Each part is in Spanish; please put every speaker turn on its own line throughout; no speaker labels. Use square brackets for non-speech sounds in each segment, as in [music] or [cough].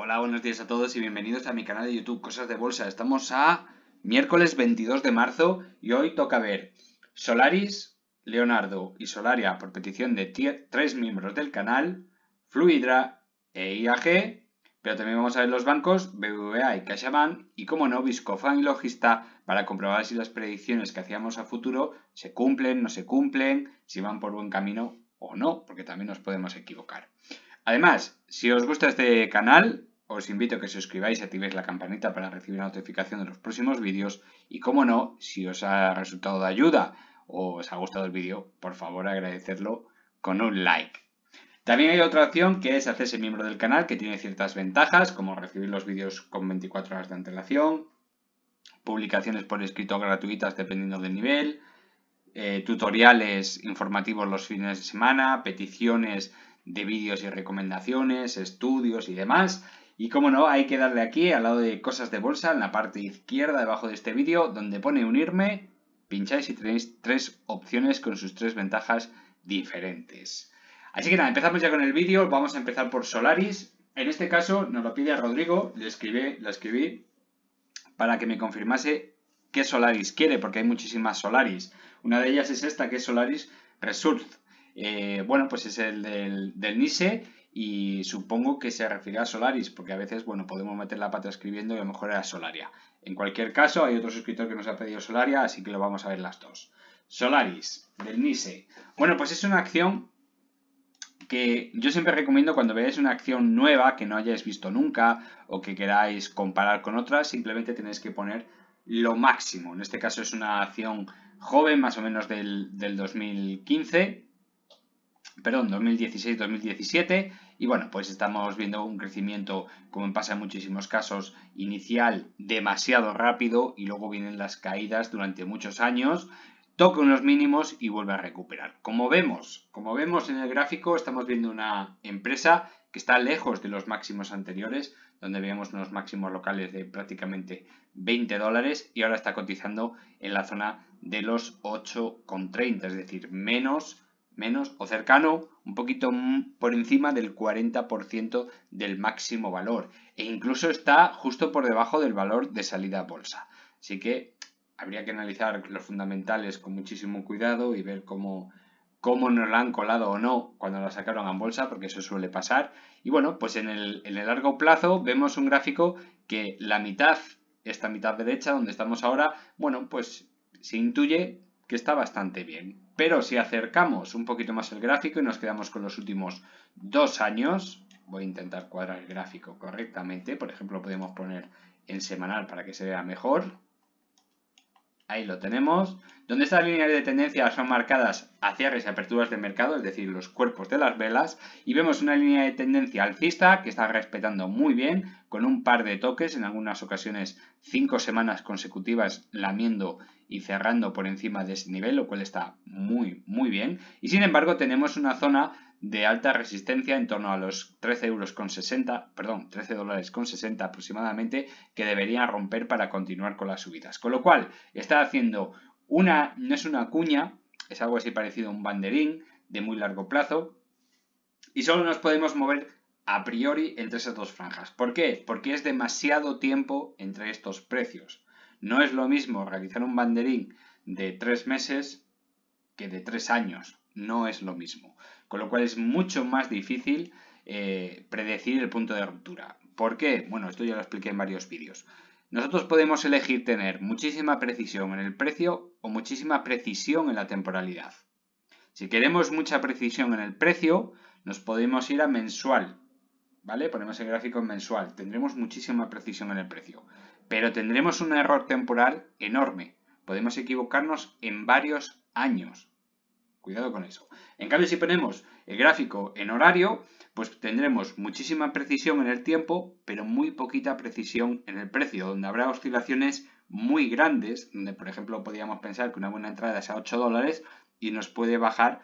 Hola, buenos días a todos y bienvenidos a mi canal de YouTube Cosas de Bolsa. Estamos a miércoles 22 de marzo y hoy toca ver Solaris, Leonardo y Solaria por petición de tres miembros del canal, Fluidra e IAG, pero también vamos a ver los bancos BBVA y CaixaBank y como no Viscofan y Logista para comprobar si las predicciones que hacíamos a futuro se cumplen, no se cumplen, si van por buen camino o no, porque también nos podemos equivocar. Además, si os gusta este canal, os invito a que os suscribáis y activéis la campanita para recibir notificación de los próximos vídeos y como no, si os ha resultado de ayuda o os ha gustado el vídeo, por favor agradecerlo con un like. También hay otra opción que es hacerse miembro del canal que tiene ciertas ventajas como recibir los vídeos con 24 horas de antelación, publicaciones por escrito gratuitas dependiendo del nivel, eh, tutoriales informativos los fines de semana, peticiones de vídeos y recomendaciones, estudios y demás. Y como no, hay que darle aquí al lado de cosas de bolsa, en la parte izquierda debajo de este vídeo, donde pone unirme, pincháis y tenéis tres opciones con sus tres ventajas diferentes. Así que nada, empezamos ya con el vídeo, vamos a empezar por Solaris. En este caso nos lo pide a Rodrigo, le escribí, escribí para que me confirmase qué Solaris quiere, porque hay muchísimas Solaris. Una de ellas es esta, que es Solaris Resurf. Eh, bueno, pues es el del, del NISE y supongo que se refiere a Solaris, porque a veces, bueno, podemos meter la pata escribiendo y a lo mejor era Solaria. En cualquier caso, hay otro suscriptor que nos ha pedido Solaria, así que lo vamos a ver las dos. Solaris, del Nise. Bueno, pues es una acción que yo siempre recomiendo cuando veáis una acción nueva que no hayáis visto nunca o que queráis comparar con otras, simplemente tenéis que poner lo máximo. En este caso es una acción joven, más o menos del, del 2015, perdón, 2016-2017 y bueno, pues estamos viendo un crecimiento, como pasa en muchísimos casos, inicial demasiado rápido y luego vienen las caídas durante muchos años, toca unos mínimos y vuelve a recuperar. Como vemos, como vemos en el gráfico, estamos viendo una empresa que está lejos de los máximos anteriores, donde veíamos unos máximos locales de prácticamente 20 dólares y ahora está cotizando en la zona de los 8,30, es decir, menos menos o cercano, un poquito por encima del 40% del máximo valor. E incluso está justo por debajo del valor de salida a bolsa. Así que habría que analizar los fundamentales con muchísimo cuidado y ver cómo, cómo nos la han colado o no cuando la sacaron a bolsa, porque eso suele pasar. Y bueno, pues en el, en el largo plazo vemos un gráfico que la mitad, esta mitad derecha donde estamos ahora, bueno, pues se intuye que está bastante bien. Pero si acercamos un poquito más el gráfico y nos quedamos con los últimos dos años, voy a intentar cuadrar el gráfico correctamente, por ejemplo podemos poner en semanal para que se vea mejor, Ahí lo tenemos. Donde estas líneas de tendencia son marcadas a cierres y aperturas de mercado, es decir, los cuerpos de las velas, y vemos una línea de tendencia alcista que está respetando muy bien, con un par de toques, en algunas ocasiones cinco semanas consecutivas lamiendo y cerrando por encima de ese nivel, lo cual está muy, muy bien. Y sin embargo, tenemos una zona de alta resistencia en torno a los 13 euros con 60, perdón, 13 dólares con 60 aproximadamente que deberían romper para continuar con las subidas. Con lo cual, está haciendo una, no es una cuña, es algo así parecido a un banderín de muy largo plazo y solo nos podemos mover a priori entre esas dos franjas. ¿Por qué? Porque es demasiado tiempo entre estos precios. No es lo mismo realizar un banderín de tres meses que de tres años. No es lo mismo con lo cual es mucho más difícil eh, predecir el punto de ruptura. ¿Por qué? Bueno, esto ya lo expliqué en varios vídeos. Nosotros podemos elegir tener muchísima precisión en el precio o muchísima precisión en la temporalidad. Si queremos mucha precisión en el precio, nos podemos ir a mensual, ¿vale? Ponemos el gráfico en mensual, tendremos muchísima precisión en el precio, pero tendremos un error temporal enorme. Podemos equivocarnos en varios años. Cuidado con eso. En cambio, si ponemos el gráfico en horario, pues tendremos muchísima precisión en el tiempo, pero muy poquita precisión en el precio, donde habrá oscilaciones muy grandes, donde por ejemplo podríamos pensar que una buena entrada es a 8 dólares y nos puede bajar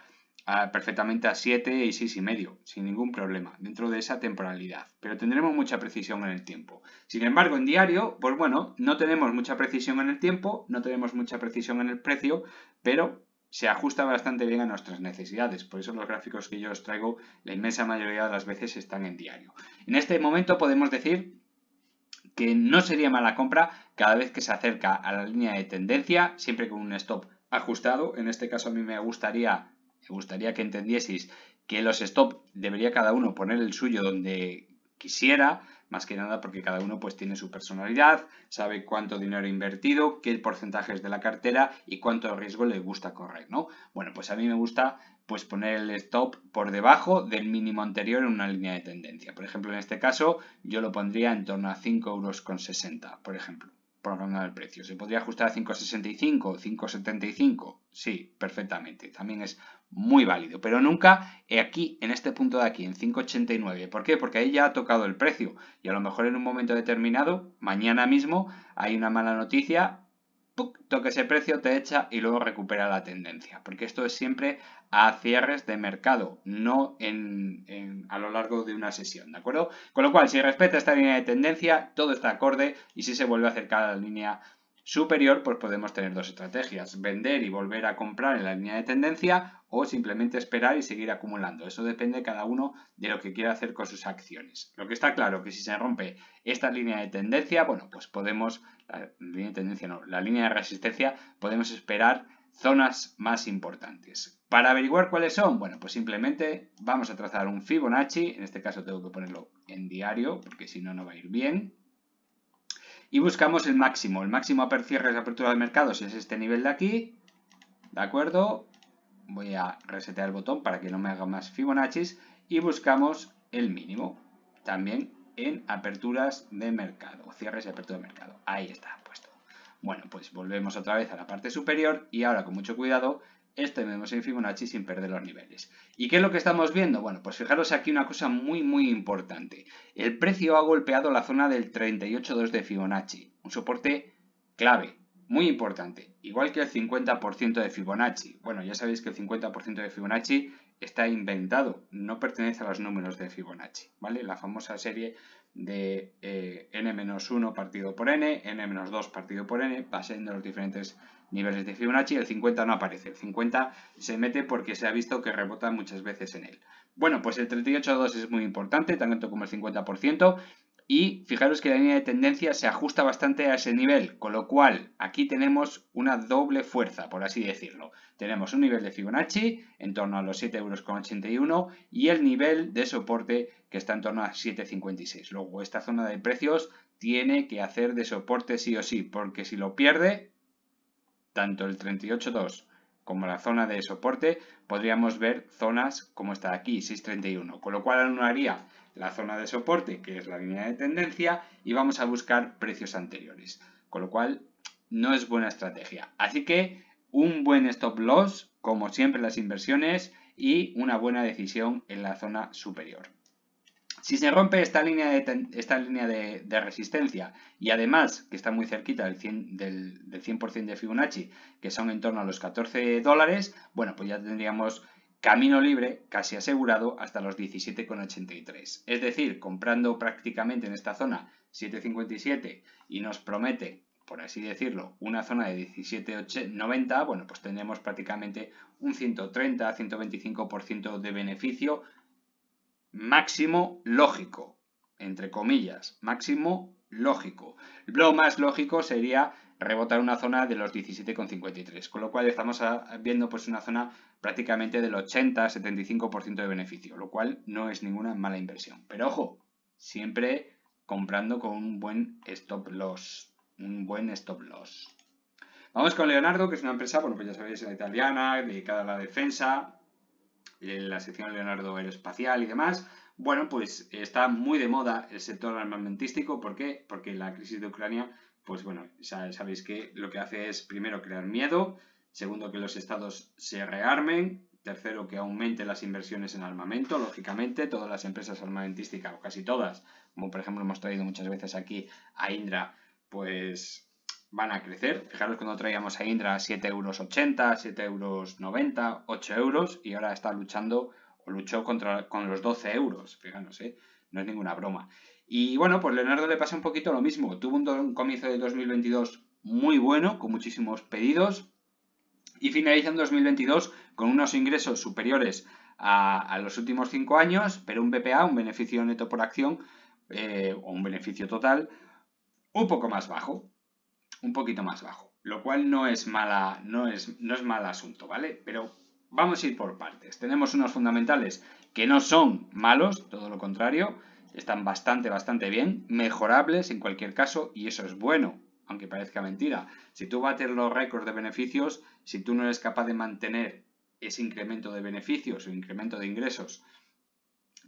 perfectamente a 7 y 6,5, y medio, sin ningún problema, dentro de esa temporalidad. Pero tendremos mucha precisión en el tiempo. Sin embargo, en diario, pues bueno, no tenemos mucha precisión en el tiempo, no tenemos mucha precisión en el precio, pero se ajusta bastante bien a nuestras necesidades. Por eso los gráficos que yo os traigo la inmensa mayoría de las veces están en diario. En este momento podemos decir que no sería mala compra cada vez que se acerca a la línea de tendencia, siempre con un stop ajustado. En este caso a mí me gustaría, me gustaría que entendieseis que los stop debería cada uno poner el suyo donde quisiera más que nada porque cada uno pues tiene su personalidad, sabe cuánto dinero ha invertido, qué porcentaje es de la cartera y cuánto riesgo le gusta correr, ¿no? Bueno, pues a mí me gusta pues poner el stop por debajo del mínimo anterior en una línea de tendencia. Por ejemplo, en este caso yo lo pondría en torno a 5,60 euros, por ejemplo el precio. ¿Se podría ajustar a 5,65 5,75? Sí, perfectamente. También es muy válido. Pero nunca aquí, en este punto de aquí, en 5,89. ¿Por qué? Porque ahí ya ha tocado el precio. Y a lo mejor en un momento determinado, mañana mismo, hay una mala noticia toque ese precio, te echa y luego recupera la tendencia. Porque esto es siempre a cierres de mercado, no en, a lo largo de una sesión, ¿de acuerdo? Con lo cual, si respeta esta línea de tendencia, todo está acorde y si se vuelve a acercar a la línea superior, pues podemos tener dos estrategias, vender y volver a comprar en la línea de tendencia o simplemente esperar y seguir acumulando. Eso depende cada uno de lo que quiera hacer con sus acciones. Lo que está claro que si se rompe esta línea de tendencia, bueno, pues podemos, la línea de tendencia no, la línea de resistencia, podemos esperar zonas más importantes. Para averiguar cuáles son, bueno, pues simplemente vamos a trazar un Fibonacci, en este caso tengo que ponerlo en diario, porque si no, no va a ir bien. Y buscamos el máximo, el máximo a cierre de apertura de mercados es este nivel de aquí, ¿de acuerdo? voy a resetear el botón para que no me haga más Fibonacci y buscamos el mínimo también en aperturas de mercado, cierres y apertura de mercado. Ahí está puesto. Bueno, pues volvemos otra vez a la parte superior y ahora con mucho cuidado vemos este en Fibonacci sin perder los niveles. ¿Y qué es lo que estamos viendo? Bueno, pues fijaros aquí una cosa muy muy importante. El precio ha golpeado la zona del 38.2 de Fibonacci, un soporte clave, muy importante, igual que el 50% de Fibonacci. Bueno, ya sabéis que el 50% de Fibonacci está inventado, no pertenece a los números de Fibonacci, ¿vale? La famosa serie de eh, n-1 partido por n, n-2 partido por n, pasando los diferentes niveles de Fibonacci, el 50 no aparece, el 50 se mete porque se ha visto que rebota muchas veces en él. Bueno, pues el 38.2 es muy importante, tanto como el 50%, y fijaros que la línea de tendencia se ajusta bastante a ese nivel, con lo cual aquí tenemos una doble fuerza, por así decirlo. Tenemos un nivel de Fibonacci en torno a los 7,81 euros y el nivel de soporte que está en torno a 7,56. Luego esta zona de precios tiene que hacer de soporte sí o sí, porque si lo pierde, tanto el 38,2 como la zona de soporte, podríamos ver zonas como esta de aquí, 6,31, con lo cual anularía la zona de soporte, que es la línea de tendencia, y vamos a buscar precios anteriores. Con lo cual, no es buena estrategia. Así que un buen stop loss, como siempre las inversiones, y una buena decisión en la zona superior. Si se rompe esta línea de, esta línea de, resistencia y además que está muy cerquita del 100%, del, del 100 de Fibonacci, que son en torno a los 14 dólares, bueno, pues ya tendríamos Camino libre casi asegurado hasta los 17,83. Es decir, comprando prácticamente en esta zona 7,57 y nos promete, por así decirlo, una zona de 17,90, bueno, pues tendremos prácticamente un 130-125% de beneficio máximo lógico, entre comillas, máximo lógico. Lo más lógico sería rebotar una zona de los 17,53, con lo cual estamos viendo pues una zona prácticamente del 80-75% de beneficio, lo cual no es ninguna mala inversión. Pero ojo, siempre comprando con un buen stop loss, un buen stop loss. Vamos con Leonardo, que es una empresa, bueno, pues ya sabéis, italiana, dedicada a la defensa, la sección Leonardo Aeroespacial y demás. Bueno, pues está muy de moda el sector armamentístico. ¿Por qué? Porque la crisis de Ucrania pues bueno, sabéis que lo que hace es primero crear miedo, segundo que los estados se rearmen, tercero que aumente las inversiones en armamento, lógicamente todas las empresas armamentísticas o casi todas, como por ejemplo hemos traído muchas veces aquí a Indra, pues van a crecer. Fijaros cuando traíamos a Indra 7,80 euros, 7,90 euros, 8 euros y ahora está luchando o luchó contra, con los 12 euros, fijaros, ¿eh? no es ninguna broma. Y bueno, pues Leonardo le pasa un poquito lo mismo. Tuvo un comienzo de 2022 muy bueno, con muchísimos pedidos, y finaliza en 2022 con unos ingresos superiores a, los últimos cinco años, pero un BPA, un beneficio neto por acción, eh, o un beneficio total, un poco más bajo, un poquito más bajo, lo cual no es, mala, no es, no es mal asunto, ¿vale? Pero vamos a ir por partes. Tenemos unos fundamentales que no son malos, todo lo contrario, están bastante, bastante bien, mejorables en cualquier caso, y eso es bueno, aunque parezca mentira. Si tú bates los récords de beneficios, si tú no eres capaz de mantener ese incremento de beneficios o incremento de ingresos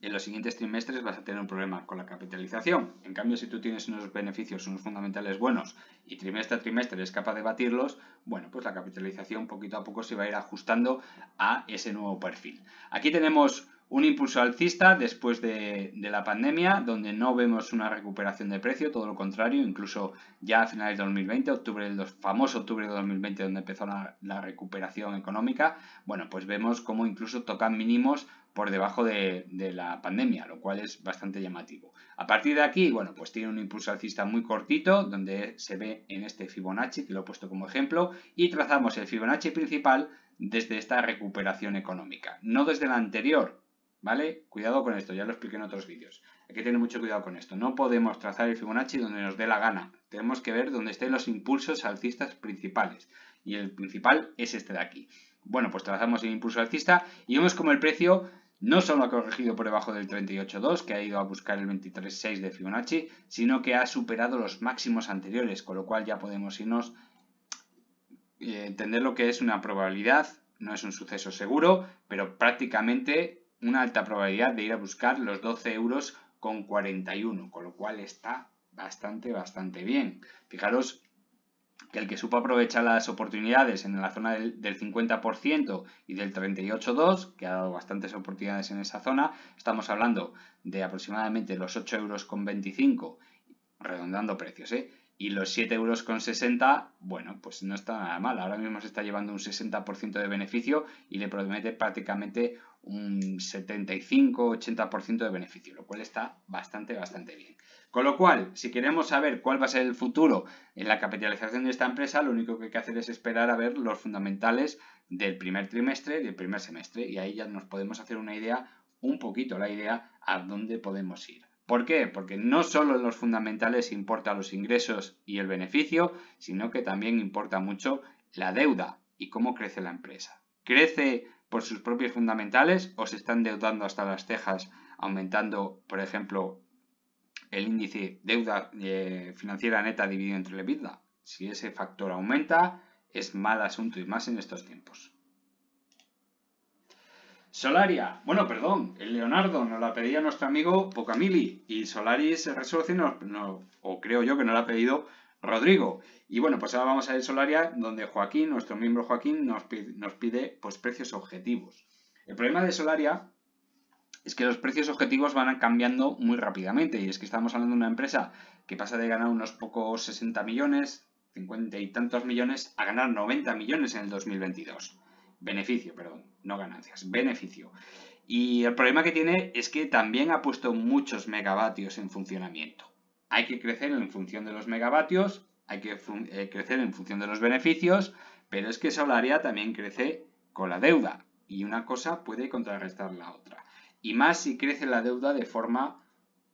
en los siguientes trimestres vas a tener un problema con la capitalización. En cambio, si tú tienes unos beneficios, unos fundamentales buenos y trimestre a trimestre eres capaz de batirlos, bueno, pues la capitalización poquito a poco se va a ir ajustando a ese nuevo perfil. Aquí tenemos un impulso alcista después de, la pandemia, donde no vemos una recuperación de precio, todo lo contrario, incluso ya a finales de 2020, octubre del famoso octubre de 2020, donde empezó la, recuperación económica, bueno, pues vemos cómo incluso tocan mínimos por debajo de, de, la pandemia, lo cual es bastante llamativo. A partir de aquí, bueno, pues tiene un impulso alcista muy cortito, donde se ve en este Fibonacci, que lo he puesto como ejemplo, y trazamos el Fibonacci principal desde esta recuperación económica, no desde la anterior, ¿Vale? Cuidado con esto, ya lo expliqué en otros vídeos. Hay que tener mucho cuidado con esto. No podemos trazar el Fibonacci donde nos dé la gana. Tenemos que ver dónde estén los impulsos alcistas principales. Y el principal es este de aquí. Bueno, pues trazamos el impulso alcista y vemos como el precio no solo ha corregido por debajo del 38.2, que ha ido a buscar el 23.6 de Fibonacci, sino que ha superado los máximos anteriores, con lo cual ya podemos irnos, a eh, entender lo que es una probabilidad, no es un suceso seguro, pero prácticamente una alta probabilidad de ir a buscar los 12 euros con 41, con lo cual está bastante, bastante bien. Fijaros que el que supo aprovechar las oportunidades en la zona del, 50% y del 38,2, que ha dado bastantes oportunidades en esa zona, estamos hablando de aproximadamente los 8 euros, con 25, redondando precios, ¿eh? y los 7 euros, con 60, bueno, pues no está nada mal. Ahora mismo se está llevando un 60% de beneficio y le promete prácticamente un 75-80% de beneficio, lo cual está bastante, bastante bien. Con lo cual, si queremos saber cuál va a ser el futuro en la capitalización de esta empresa, lo único que hay que hacer es esperar a ver los fundamentales del primer trimestre del primer semestre, y ahí ya nos podemos hacer una idea, un poquito la idea, a dónde podemos ir. ¿Por qué? Porque no solo en los fundamentales importa los ingresos y el beneficio, sino que también importa mucho la deuda y cómo crece la empresa. ¿Crece por sus propios fundamentales o se están deudando hasta las cejas, aumentando, por ejemplo, el índice deuda eh, financiera neta dividido entre la EBITDA. Si ese factor aumenta, es mal asunto y más en estos tiempos. Solaria, bueno, perdón, el Leonardo nos la pedía nuestro amigo Pocamili y Solaris se no, o creo yo que no la ha pedido Rodrigo. Y bueno, pues ahora vamos a ir Solaria, donde Joaquín, nuestro miembro Joaquín, nos pide, nos pide pues, precios objetivos. El problema de Solaria es que los precios objetivos van cambiando muy rápidamente. Y es que estamos hablando de una empresa que pasa de ganar unos pocos 60 millones, 50 y tantos millones, a ganar 90 millones en el 2022. Beneficio, perdón, no ganancias, beneficio. Y el problema que tiene es que también ha puesto muchos megavatios en funcionamiento hay que crecer en función de los megavatios, hay que eh, crecer en función de los beneficios, pero es que Solaria también crece con la deuda y una cosa puede contrarrestar la otra. Y más si crece la deuda de forma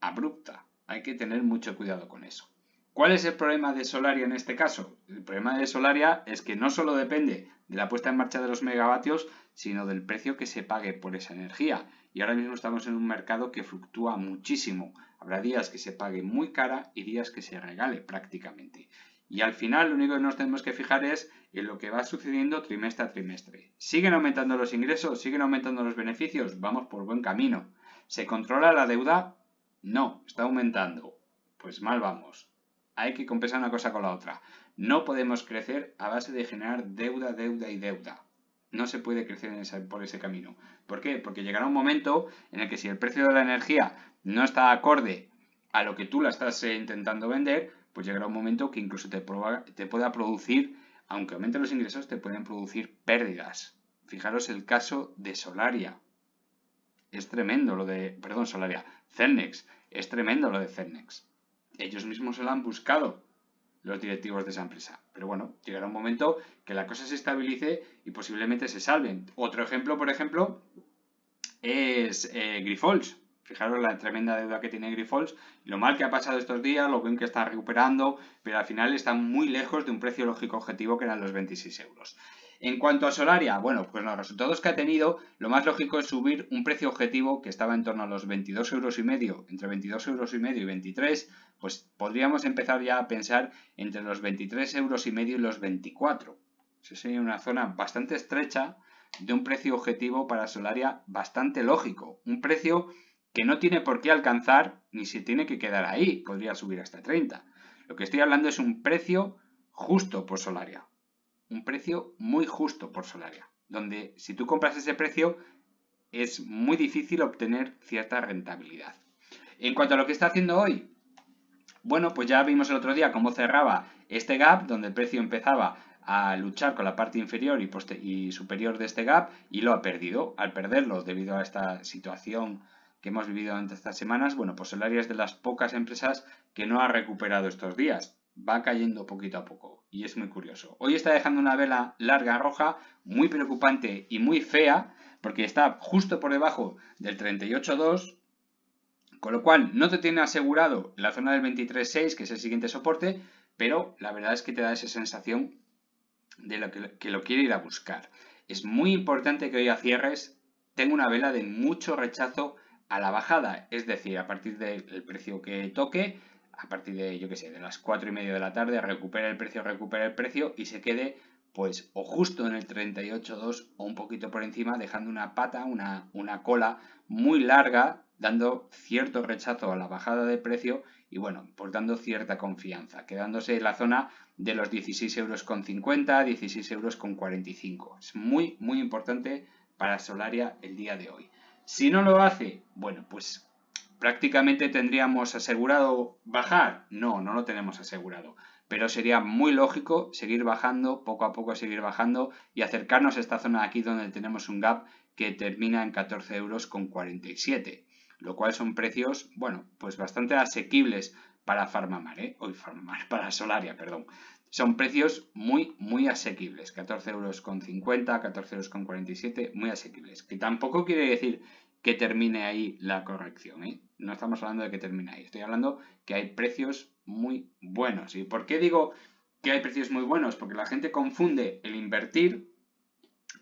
abrupta. Hay que tener mucho cuidado con eso. ¿Cuál es el problema de Solaria en este caso? El problema de Solaria es que no solo depende de la puesta en marcha de los megavatios, sino del precio que se pague por esa energía y ahora mismo estamos en un mercado que fluctúa muchísimo. Habrá días que se pague muy cara y días que se regale prácticamente. Y al final lo único que nos tenemos que fijar es en lo que va sucediendo trimestre a trimestre. ¿Siguen aumentando los ingresos? ¿Siguen aumentando los beneficios? Vamos por buen camino. ¿Se controla la deuda? No, está aumentando. Pues mal vamos. Hay que compensar una cosa con la otra. No podemos crecer a base de generar deuda, deuda y deuda. No se puede crecer por ese camino. ¿Por qué? Porque llegará un momento en el que si el precio de la energía no está acorde a lo que tú la estás eh, intentando vender, pues llegará un momento que incluso te, pueda producir, aunque aumenten los ingresos, te pueden producir pérdidas. Fijaros el caso de Solaria. Es tremendo lo de, perdón, Solaria, Cernex. Es tremendo lo de Cernex. Ellos mismos se lo han buscado los directivos de esa empresa. Pero bueno, llegará un momento que la cosa se estabilice y posiblemente se salven. Otro ejemplo, por ejemplo, es eh, Grifols. Fijaros la tremenda deuda que tiene Grifols, lo mal que ha pasado estos días, lo bien que está recuperando, pero al final está muy lejos de un precio lógico objetivo que eran los 26 euros. En cuanto a Solaria, bueno, pues los resultados que ha tenido, lo más lógico es subir un precio objetivo que estaba en torno a los 22 euros y medio, entre 22 y medio y 23, pues podríamos empezar ya a pensar entre los 23 euros y medio y los 24. Esa sería una zona bastante estrecha de un precio objetivo para Solaria bastante lógico, un precio que no tiene por qué alcanzar ni se tiene que quedar ahí, podría subir hasta 30. Lo que estoy hablando es un precio justo por Solaria, un precio muy justo por Solaria, donde si tú compras ese precio es muy difícil obtener cierta rentabilidad. En cuanto a lo que está haciendo hoy, bueno, pues ya vimos el otro día cómo cerraba este gap, donde el precio empezaba a luchar con la parte inferior y, superior de este gap y lo ha perdido. Al perderlo debido a esta situación que hemos vivido durante estas semanas, bueno, pues Solaria es de las pocas empresas que no ha recuperado estos días va cayendo poquito a poco y es muy curioso. Hoy está dejando una vela larga roja, muy preocupante y muy fea, porque está justo por debajo del 38.2, con lo cual no te tiene asegurado la zona del 23.6, que es el siguiente soporte, pero la verdad es que te da esa sensación de lo que, que lo quiere ir a buscar. Es muy importante que hoy a cierres tenga una vela de mucho rechazo a la bajada, es decir, a partir del precio que toque, a partir de, yo qué sé, de las 4 y media de la tarde, recupera el precio, recupera el precio y se quede pues o justo en el 38.2 o un poquito por encima, dejando una pata, una, una cola muy larga, dando cierto rechazo a la bajada de precio y bueno, portando cierta confianza, quedándose en la zona de los 16,50 euros con euros con Es muy, muy importante para Solaria el día de hoy. Si no lo hace, bueno, pues ¿Prácticamente tendríamos asegurado bajar? No, no lo tenemos asegurado. Pero sería muy lógico seguir bajando, poco a poco seguir bajando y acercarnos a esta zona de aquí donde tenemos un gap que termina en 14 euros con 47. Lo cual son precios, bueno, pues bastante asequibles para Farmamar, ¿eh? Hoy Farmamar, [laughs] para Solaria, perdón. Son precios muy, muy asequibles. 14 euros con 50, 14 euros con 47, muy asequibles. Que tampoco quiere decir que termine ahí la corrección. ¿eh? No estamos hablando de que termine ahí, estoy hablando que hay precios muy buenos. ¿Y por qué digo que hay precios muy buenos? Porque la gente confunde el invertir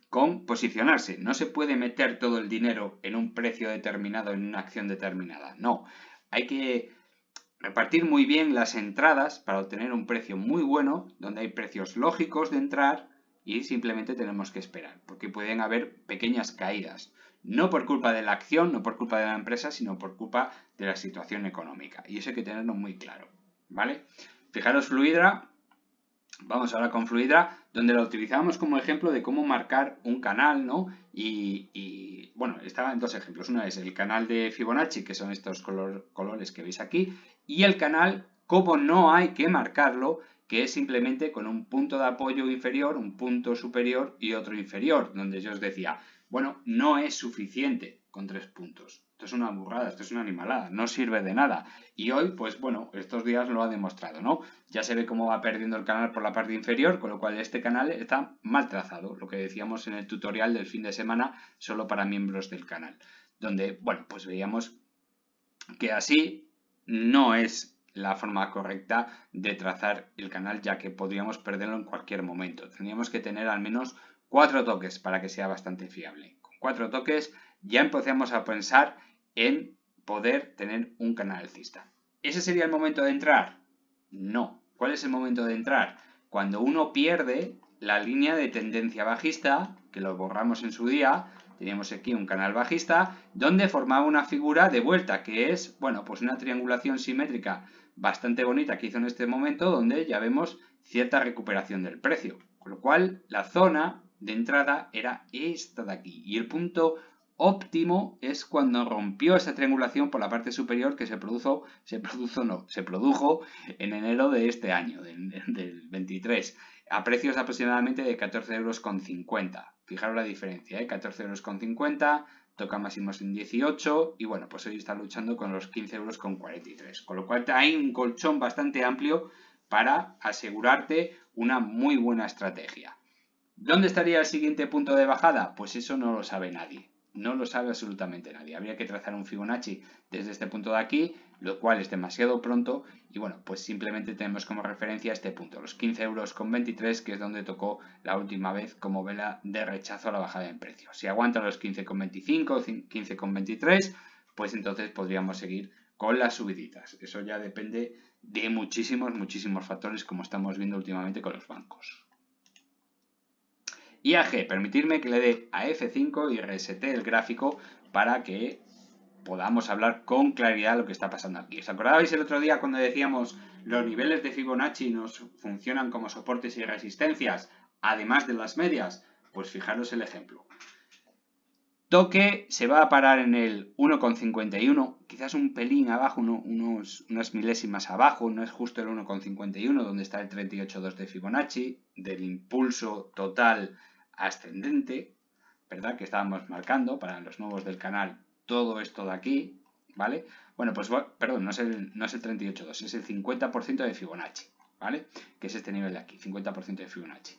con posicionarse. No se puede meter todo el dinero en un precio determinado, en una acción determinada. No, hay que repartir muy bien las entradas para obtener un precio muy bueno, donde hay precios lógicos de entrar y simplemente tenemos que esperar, porque pueden haber pequeñas caídas no por culpa de la acción, no por culpa de la empresa, sino por culpa de la situación económica. Y eso hay que tenerlo muy claro, ¿vale? Fijaros Fluidra, vamos ahora con Fluidra, donde lo utilizamos como ejemplo de cómo marcar un canal, ¿no? Y, bueno, estaban dos ejemplos. Uno es el canal de Fibonacci, que son estos colores que veis aquí, y el canal, como no hay que marcarlo, que es simplemente con un punto de apoyo inferior, un punto superior y otro inferior, donde yo os decía, bueno, no es suficiente con tres puntos. Esto es una burrada, esto es una animalada, no sirve de nada. Y hoy, pues bueno, estos días lo ha demostrado, ¿no? Ya se ve cómo va perdiendo el canal por la parte inferior, con lo cual este canal está mal trazado, lo que decíamos en el tutorial del fin de semana solo para miembros del canal, donde, bueno, pues veíamos que así no es la forma correcta de trazar el canal, ya que podríamos perderlo en cualquier momento. Teníamos que tener al menos cuatro toques para que sea bastante fiable. Con cuatro toques ya empezamos a pensar en poder tener un canal alcista. ¿Ese sería el momento de entrar? No. ¿Cuál es el momento de entrar? Cuando uno pierde la línea de tendencia bajista, que lo borramos en su día, teníamos aquí un canal bajista, donde formaba una figura de vuelta, que es, bueno, pues una triangulación simétrica bastante bonita que hizo en este momento, donde ya vemos cierta recuperación del precio. Con lo cual, la zona de entrada era esta de aquí. Y el punto óptimo es cuando rompió esa triangulación por la parte superior que se produjo, se produjo, no, se produjo en enero de este año, del, 23, a precios aproximadamente de 14,50 euros. Fijaros la diferencia, 14,50 ¿eh? euros, toca máximos en 18 y bueno, pues hoy está luchando con los 15,43 euros. Con lo cual hay un colchón bastante amplio para asegurarte una muy buena estrategia. ¿Dónde estaría el siguiente punto de bajada? Pues eso no lo sabe nadie. No lo sabe absolutamente nadie. Habría que trazar un Fibonacci desde este punto de aquí, lo cual es demasiado pronto. Y bueno, pues simplemente tenemos como referencia este punto, los 15 euros con 23, que es donde tocó la última vez como vela de rechazo a la bajada en precio. Si aguantan los 15 con 25, 15 con 23, pues entonces podríamos seguir con las subiditas. Eso ya depende de muchísimos, muchísimos factores, como estamos viendo últimamente con los bancos y a Permitirme que le dé a F5 y resete el gráfico para que podamos hablar con claridad lo que está pasando aquí. ¿Os acordabais el otro día cuando decíamos los niveles de Fibonacci nos funcionan como soportes y resistencias, además de las medias? Pues fijaros el ejemplo. Toque se va a parar en el 1,51, quizás un pelín abajo, unos, unas milésimas abajo, no es justo el 1,51 donde está el 38,2 de Fibonacci, del impulso total ascendente, ¿verdad? Que estábamos marcando para los nuevos del canal todo esto de aquí, ¿vale? Bueno, pues, perdón, no no es el 38,2, es el 50% de Fibonacci, ¿vale? Que es este nivel de aquí, 50% de Fibonacci.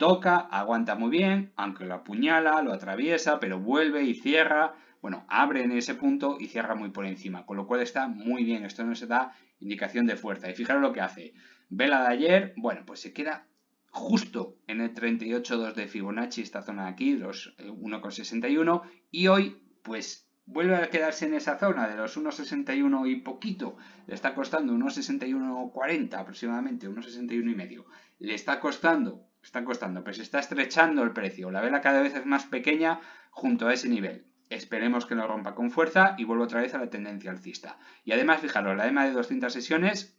Toca, aguanta muy bien, aunque lo apuñala, lo atraviesa, pero vuelve y cierra. Bueno, abre en ese punto y cierra muy por encima, con lo cual está muy bien. Esto nos da indicación de fuerza. Y fijaros lo que hace. Vela de ayer, bueno, pues se queda justo en el 38.2 de Fibonacci, esta zona de aquí, los 1,61. Eh, y hoy, pues vuelve a quedarse en esa zona de los 1,61 y poquito, le está costando 1,61,40 aproximadamente, 1,61 y medio, le está costando están costando, pero se está estrechando el precio. La vela cada vez es más pequeña junto a ese nivel. Esperemos que no rompa con fuerza y vuelva otra vez a la tendencia alcista. Y además, fijaros, la EMA de 200 sesiones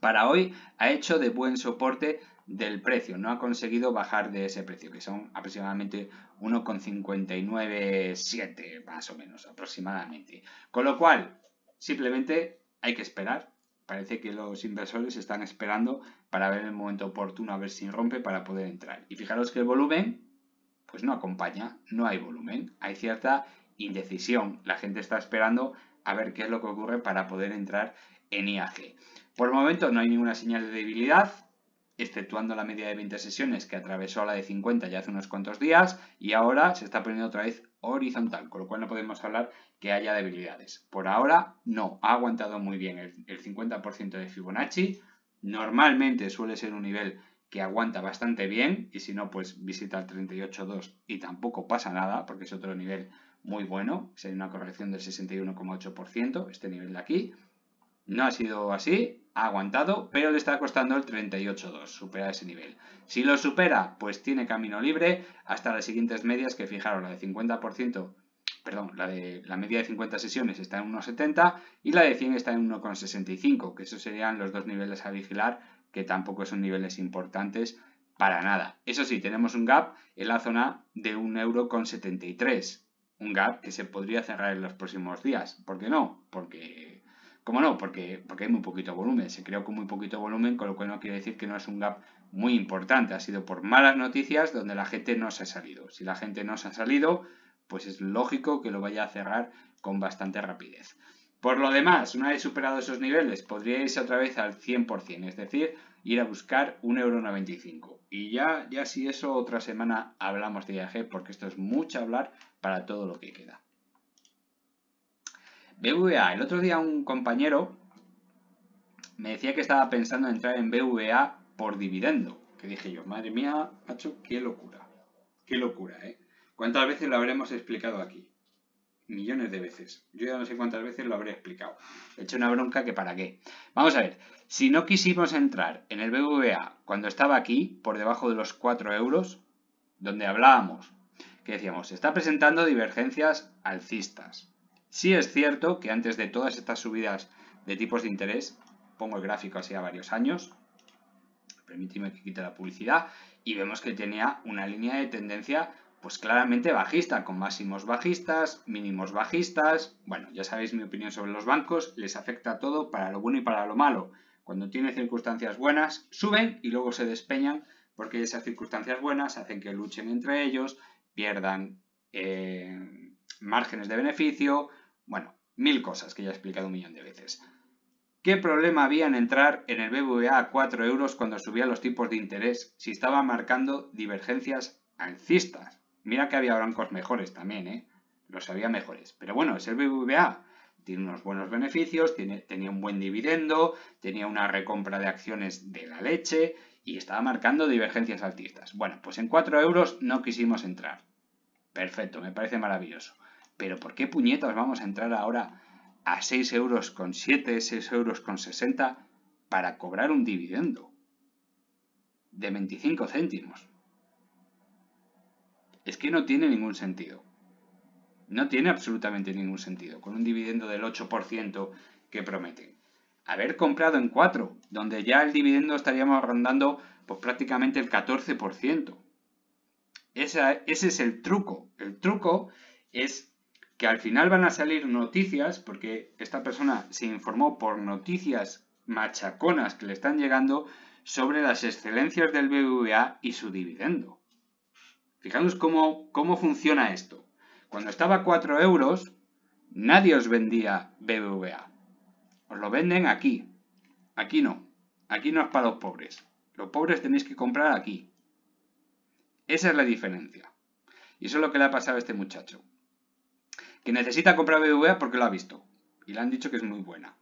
para hoy ha hecho de buen soporte del precio, no ha conseguido bajar de ese precio, que son aproximadamente 1,597 más o menos aproximadamente. Con lo cual, simplemente hay que esperar parece que los inversores están esperando para ver el momento oportuno, a ver si rompe para poder entrar. Y fijaros que el volumen, pues no acompaña, no hay volumen, hay cierta indecisión. La gente está esperando a ver qué es lo que ocurre para poder entrar en IAG. Por el momento no hay ninguna señal de debilidad, exceptuando la media de 20 sesiones que atravesó la de 50 ya hace unos cuantos días y ahora se está poniendo otra vez horizontal, con lo cual no podemos hablar que haya debilidades. Por ahora, no, ha aguantado muy bien el, 50% de Fibonacci. Normalmente suele ser un nivel que aguanta bastante bien y si no, pues visita el 38.2 y tampoco pasa nada porque es otro nivel muy bueno. Sería una corrección del 61,8%, este nivel de aquí. No ha sido así, ha aguantado, pero le está costando el 38.2 superar ese nivel. Si lo supera, pues tiene camino libre hasta las siguientes medias que fijaron, la de 50%, perdón, la de la media de 50 sesiones está en 1.70 y la de 100 está en 1.65, que esos serían los dos niveles a vigilar, que tampoco son niveles importantes para nada. Eso sí, tenemos un gap en la zona de 1,73€, un gap que se podría cerrar en los próximos días. ¿Por qué no? Porque ¿Cómo no? Porque, porque hay muy poquito volumen, se creó con muy poquito volumen, con lo cual no quiere decir que no es un gap muy importante, ha sido por malas noticias donde la gente no se ha salido. Si la gente no se ha salido, pues es lógico que lo vaya a cerrar con bastante rapidez. Por lo demás, una vez superado esos niveles, podría irse otra vez al 100%, es decir, ir a buscar un 1,95€. Y ya, ya si eso otra semana hablamos de IAG, porque esto es mucho hablar para todo lo que queda. BVA. El otro día un compañero me decía que estaba pensando en entrar en BVA por dividendo. Que dije yo, madre mía, macho, qué locura. Qué locura, ¿eh? ¿Cuántas veces lo habremos explicado aquí? Millones de veces. Yo ya no sé cuántas veces lo habré explicado. He hecho una bronca que para qué. Vamos a ver, si no quisimos entrar en el BVA cuando estaba aquí, por debajo de los 4 euros, donde hablábamos, que decíamos, se está presentando divergencias alcistas. Sí es cierto que antes de todas estas subidas de tipos de interés, pongo el gráfico así a varios años, permíteme que quite la publicidad, y vemos que tenía una línea de tendencia pues claramente bajista, con máximos bajistas, mínimos bajistas. Bueno, ya sabéis mi opinión sobre los bancos, les afecta todo para lo bueno y para lo malo. Cuando tiene circunstancias buenas, suben y luego se despeñan porque esas circunstancias buenas hacen que luchen entre ellos, pierdan eh, márgenes de beneficio, bueno, mil cosas que ya he explicado un millón de veces. ¿Qué problema había en entrar en el BBVA a 4 euros cuando subían los tipos de interés si estaba marcando divergencias alcistas? Mira que había bancos mejores también, ¿eh? Los había mejores. Pero bueno, es el BBVA. Tiene unos buenos beneficios, tenía un buen dividendo, tenía una recompra de acciones de la leche y estaba marcando divergencias alcistas. Bueno, pues en 4 euros no quisimos entrar. Perfecto, me parece maravilloso. Pero ¿por qué puñetas vamos a entrar ahora a 6 euros con 7, euros con 60 para cobrar un dividendo de 25 céntimos? Es que no tiene ningún sentido. No tiene absolutamente ningún sentido con un dividendo del 8% que prometen. Haber comprado en 4, donde ya el dividendo estaríamos rondando pues, prácticamente el 14%. ese es el truco. El truco es que al final van a salir noticias, porque esta persona se informó por noticias machaconas que le están llegando sobre las excelencias del BBVA y su dividendo. Fijaos cómo, cómo funciona esto. Cuando estaba a 4 euros, nadie os vendía BBVA. Os lo venden aquí. Aquí no. Aquí no es para los pobres. Los pobres tenéis que comprar aquí. Esa es la diferencia. Y eso es lo que le ha pasado a este muchacho que necesita comprar BBVA porque lo ha visto y le han dicho que es muy buena.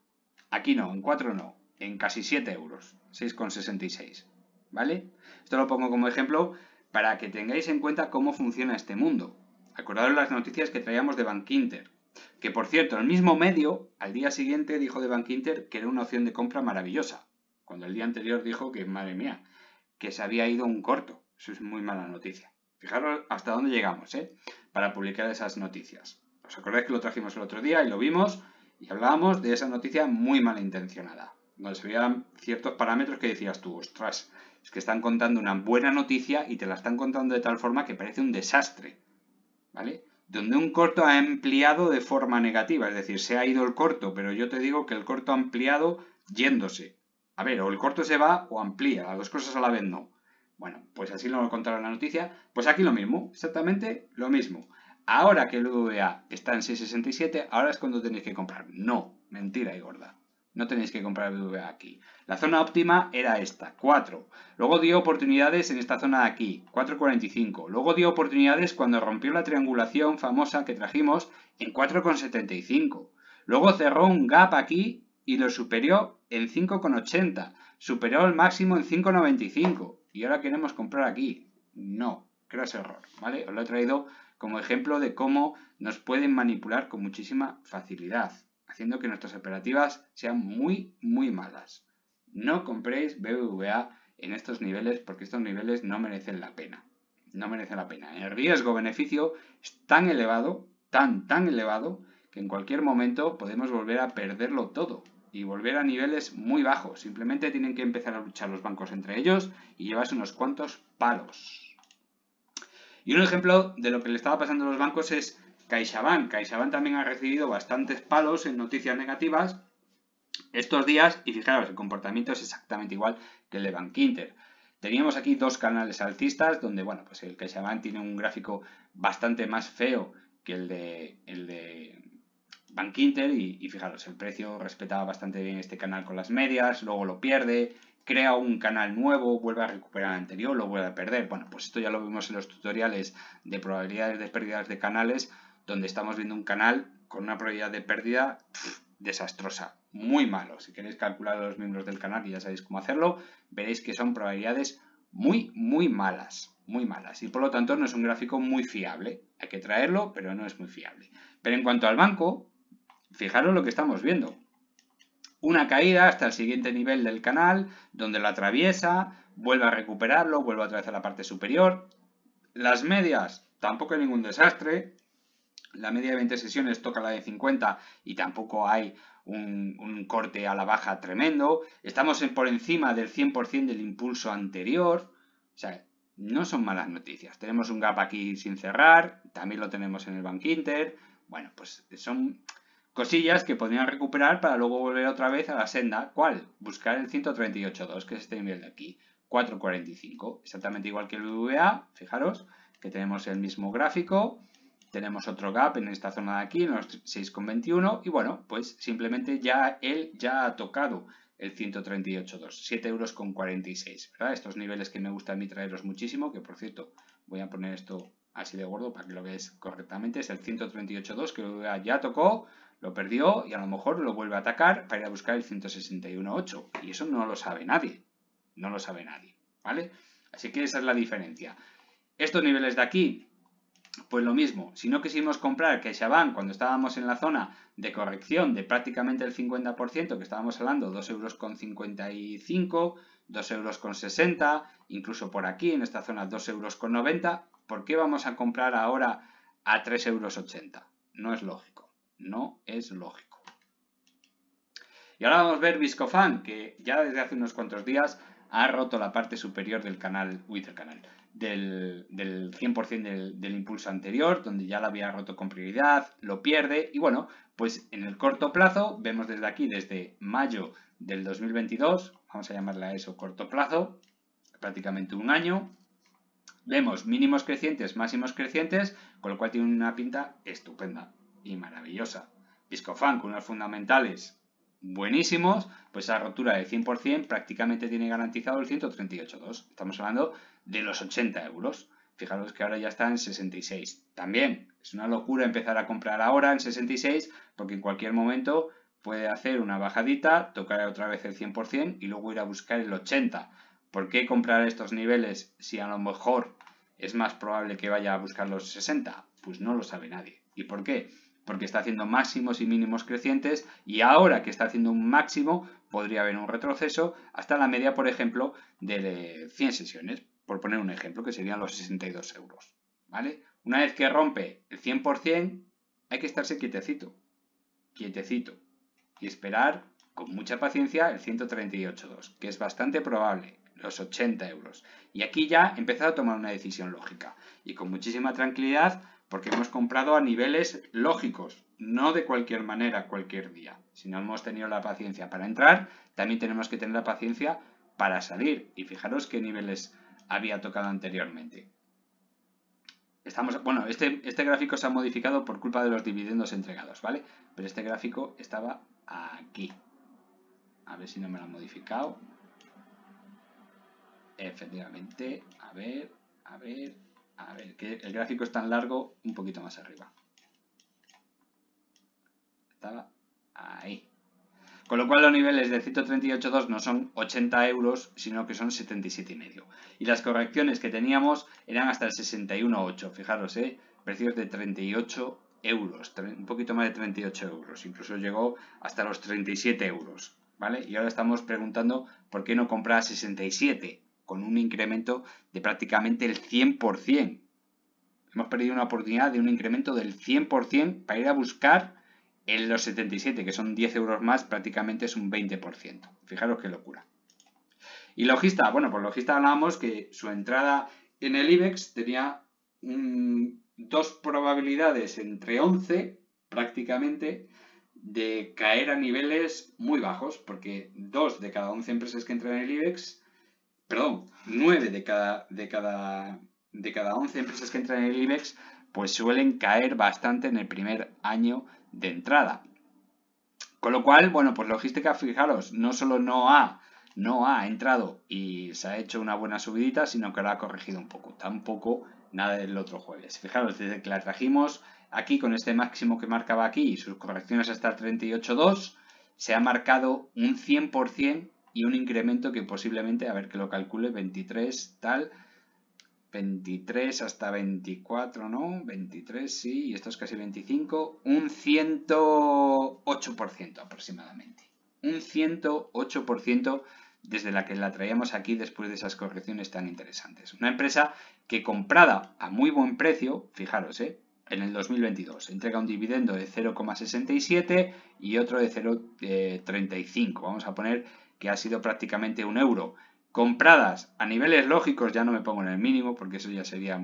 Aquí no, en 4 no, en casi 7 euros, 6,66. ¿Vale? Esto lo pongo como ejemplo para que tengáis en cuenta cómo funciona este mundo. Acordaros las noticias que traíamos de Bankinter, que por cierto, el mismo medio, al día siguiente dijo de Inter que era una opción de compra maravillosa, cuando el día anterior dijo que, madre mía, que se había ido un corto. Eso es muy mala noticia. Fijaros hasta dónde llegamos, ¿eh? Para publicar esas noticias. ¿Os acordáis que lo trajimos el otro día y lo vimos? Y hablábamos de esa noticia muy malintencionada, donde se veían ciertos parámetros que decías tú, ostras, es que están contando una buena noticia y te la están contando de tal forma que parece un desastre, ¿vale? Donde un corto ha ampliado de forma negativa, es decir, se ha ido el corto, pero yo te digo que el corto ha ampliado yéndose. A ver, o el corto se va o amplía, las dos cosas a la vez no. Bueno, pues así lo contaron la noticia. Pues aquí lo mismo, exactamente lo mismo ahora que el UVA está en 6,67, ahora es cuando tenéis que comprar. No, mentira y gorda. No tenéis que comprar el aquí. La zona óptima era esta, 4. Luego dio oportunidades en esta zona de aquí, 4,45. Luego dio oportunidades cuando rompió la triangulación famosa que trajimos en 4,75. Luego cerró un gap aquí y lo superó en 5,80. Superó el máximo en 5,95. Y ahora queremos comprar aquí. No, creo es error, ¿vale? Os lo he traído como ejemplo de cómo nos pueden manipular con muchísima facilidad, haciendo que nuestras operativas sean muy, muy malas. No compréis BBVA en estos niveles porque estos niveles no merecen la pena. No merecen la pena. El riesgo-beneficio es tan elevado, tan, tan elevado, que en cualquier momento podemos volver a perderlo todo y volver a niveles muy bajos. Simplemente tienen que empezar a luchar los bancos entre ellos y llevarse unos cuantos palos. Y un ejemplo de lo que le estaba pasando a los bancos es CaixaBank. CaixaBank también ha recibido bastantes palos en noticias negativas estos días y fijaros, el comportamiento es exactamente igual que el de Bankinter. Teníamos aquí dos canales alcistas donde, bueno, pues el CaixaBank tiene un gráfico bastante más feo que el de, el de Bankinter y, y fijaros, el precio respetaba bastante bien este canal con las medias, luego lo pierde crea un canal nuevo, vuelve a recuperar el anterior, lo vuelve a perder. Bueno, pues esto ya lo vimos en los tutoriales de probabilidades de pérdidas de canales, donde estamos viendo un canal con una probabilidad de pérdida desastrosa, muy malo. Si queréis calcular a los miembros del canal, y ya sabéis cómo hacerlo, veréis que son probabilidades muy, muy malas, muy malas. Y por lo tanto no es un gráfico muy fiable. Hay que traerlo, pero no es muy fiable. Pero en cuanto al banco, fijaros lo que estamos viendo una caída hasta el siguiente nivel del canal, donde la atraviesa, vuelve a recuperarlo, vuelve a atravesar la parte superior. Las medias, tampoco hay ningún desastre. La media de 20 sesiones toca la de 50 y tampoco hay un, corte a la baja tremendo. Estamos por encima del 100% del impulso anterior. O sea, no son malas noticias. Tenemos un gap aquí sin cerrar, también lo tenemos en el Bank Inter. Bueno, pues son Cosillas que podrían recuperar para luego volver otra vez a la senda. ¿Cuál? Buscar el 138.2, que es este nivel de aquí. 4.45, exactamente igual que el BBVA, fijaros que tenemos el mismo gráfico, tenemos otro gap en esta zona de aquí, en los 6,21 y bueno, pues simplemente ya él ya ha tocado el 138.2, 7 euros con 46, ¿verdad? Estos niveles que me gusta a mí traeros muchísimo, que por cierto, voy a poner esto así de gordo para que lo veáis correctamente, es el 138.2 que el ya tocó, lo perdió y a lo mejor lo vuelve a atacar para ir a buscar el 161.8. Y eso no lo sabe nadie. No lo sabe nadie. ¿Vale? Así que esa es la diferencia. Estos niveles de aquí, pues lo mismo. Si no quisimos comprar van cuando estábamos en la zona de corrección de prácticamente el 50%, que estábamos hablando 2,55 euros, 2,60 euros, incluso por aquí en esta zona 2,90 euros, ¿por qué vamos a comprar ahora a 3,80 euros? No es lógico no es lógico. Y ahora vamos a ver Viscofan, que ya desde hace unos cuantos días ha roto la parte superior del canal, uy, canal, del, 100% del, impulso anterior, donde ya la había roto con prioridad, lo pierde y bueno, pues en el corto plazo, vemos desde aquí, desde mayo del 2022, vamos a a eso corto plazo, prácticamente un año, vemos mínimos crecientes, máximos crecientes, con lo cual tiene una pinta estupenda y maravillosa. Discofan con unos fundamentales buenísimos, pues esa rotura del 100% prácticamente tiene garantizado el 138.2. Estamos hablando de los 80 euros. Fijaros que ahora ya está en 66. También es una locura empezar a comprar ahora en 66 porque en cualquier momento puede hacer una bajadita, tocar otra vez el 100% y luego ir a buscar el 80. ¿Por qué comprar estos niveles si a lo mejor es más probable que vaya a buscar los 60? Pues no lo sabe nadie. ¿Y por qué? porque está haciendo máximos y mínimos crecientes y ahora que está haciendo un máximo podría haber un retroceso hasta la media, por ejemplo, de 100 sesiones, por poner un ejemplo, que serían los 62 euros. ¿vale? Una vez que rompe el 100%, hay que estarse quietecito, quietecito y esperar con mucha paciencia el 138.2, que es bastante probable, los 80 euros. Y aquí ya empezar a tomar una decisión lógica y con muchísima tranquilidad porque hemos comprado a niveles lógicos, no de cualquier manera, cualquier día. Si no hemos tenido la paciencia para entrar, también tenemos que tener la paciencia para salir. Y fijaros qué niveles había tocado anteriormente. Estamos, bueno, este, este gráfico se ha modificado por culpa de los dividendos entregados, ¿vale? Pero este gráfico estaba aquí. A ver si no me lo han modificado. Efectivamente, a ver, a ver, a ver, que el gráfico es tan largo, un poquito más arriba. Estaba ahí. Con lo cual los niveles de 138.2 no son 80 euros, sino que son 77,5. Y las correcciones que teníamos eran hasta el 61,8. Fijaros, ¿eh? precios de 38 euros, un poquito más de 38 euros. Incluso llegó hasta los 37 euros. ¿Vale? Y ahora estamos preguntando por qué no comprar 67 con un incremento de prácticamente el 100%. Hemos perdido una oportunidad de un incremento del 100% para ir a buscar en los 77, que son 10 euros más, prácticamente es un 20%. Fijaros qué locura. Y Logista, bueno, por pues Logista hablábamos que su entrada en el IBEX tenía dos probabilidades entre 11 prácticamente de caer a niveles muy bajos, porque dos de cada 11 empresas que entran en el IBEX perdón, nueve de cada, de cada, de cada 11 empresas que entran en el IBEX, pues suelen caer bastante en el primer año de entrada. Con lo cual, bueno, pues logística, fijaros, no solo no ha, no ha entrado y se ha hecho una buena subidita, sino que ahora ha corregido un poco. Tampoco nada del otro jueves. Fijaros, desde que la trajimos aquí con este máximo que marcaba aquí y sus correcciones hasta el 38.2, se ha marcado un 100% y un incremento que posiblemente, a ver que lo calcule, 23 tal, 23 hasta 24, ¿no? 23, sí, y esto es casi 25, un 108% aproximadamente. Un 108% desde la que la traíamos aquí después de esas correcciones tan interesantes. Una empresa que comprada a muy buen precio, fijaros, ¿eh? en el 2022. Entrega un dividendo de 0,67 y otro de 0,35. Eh, Vamos a poner que ha sido prácticamente un euro, compradas a niveles lógicos, ya no me pongo en el mínimo porque eso ya sería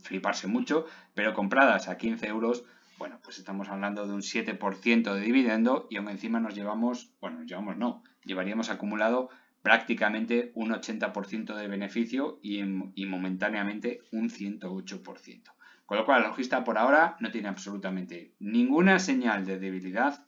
fliparse mucho, pero compradas a 15 euros, bueno, pues estamos hablando de un 7% de dividendo y aún encima nos llevamos, bueno, nos llevamos no, llevaríamos acumulado prácticamente un 80% de beneficio y, em, y momentáneamente un 108%. Con lo cual, la logista por ahora no tiene absolutamente ninguna señal de debilidad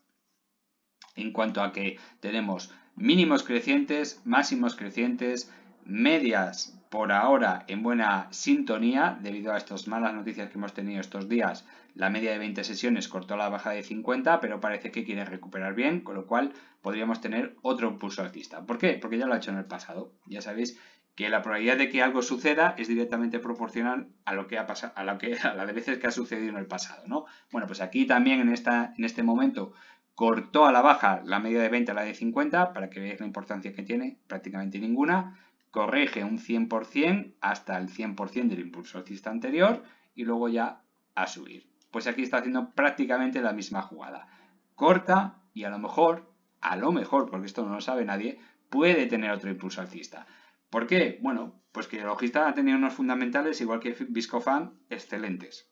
en cuanto a que tenemos mínimos crecientes, máximos crecientes, medias por ahora en buena sintonía debido a estas malas noticias que hemos tenido estos días. La media de 20 sesiones cortó la baja de 50, pero parece que quiere recuperar bien, con lo cual podríamos tener otro impulso artista. ¿Por qué? Porque ya lo ha hecho en el pasado. Ya sabéis que la probabilidad de que algo suceda es directamente proporcional a lo que ha pasado, a lo que [laughs] las veces que ha sucedido en el pasado, ¿no? Bueno, pues aquí también en este momento cortó a la baja la media de 20 a la de 50, para que veáis la importancia que tiene, prácticamente ninguna, corrige un 100% hasta el 100% del impulso alcista anterior y luego ya a subir. Pues aquí está haciendo prácticamente la misma jugada. Corta y a lo mejor, a lo mejor, porque esto no lo sabe nadie, puede tener otro impulso alcista. ¿Por qué? Bueno, pues que el logista ha tenido unos fundamentales, igual que Viscofan, excelentes.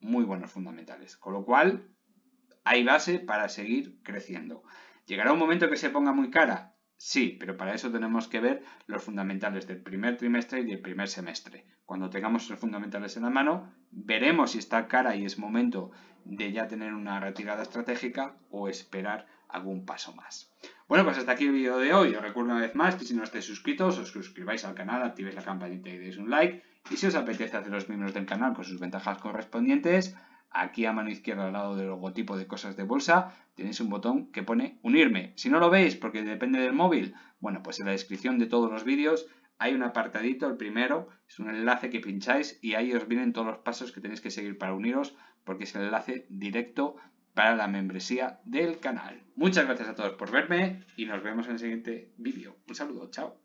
Muy buenos fundamentales. Con lo cual, hay base para seguir creciendo. ¿Llegará un momento que se ponga muy cara? Sí, pero para eso tenemos que ver los fundamentales del primer trimestre y del primer semestre. Cuando tengamos los fundamentales en la mano, veremos si está cara y es momento de ya tener una retirada estratégica o esperar algún paso más. Bueno, pues hasta aquí el vídeo de hoy. Os recuerdo una vez más que si no estáis suscritos, os suscribáis al canal, activéis la campanita y deis un like. Y si os apetece hacer los miembros del canal con sus ventajas correspondientes, Aquí a mano izquierda al lado del logotipo de cosas de bolsa tenéis un botón que pone unirme. Si no lo veis porque depende del móvil, bueno, pues en la descripción de todos los vídeos hay un apartadito, el primero, es un enlace que pincháis y ahí os vienen todos los pasos que tenéis que seguir para uniros porque es el enlace directo para la membresía del canal. Muchas gracias a todos por verme y nos vemos en el siguiente vídeo. Un saludo, chao.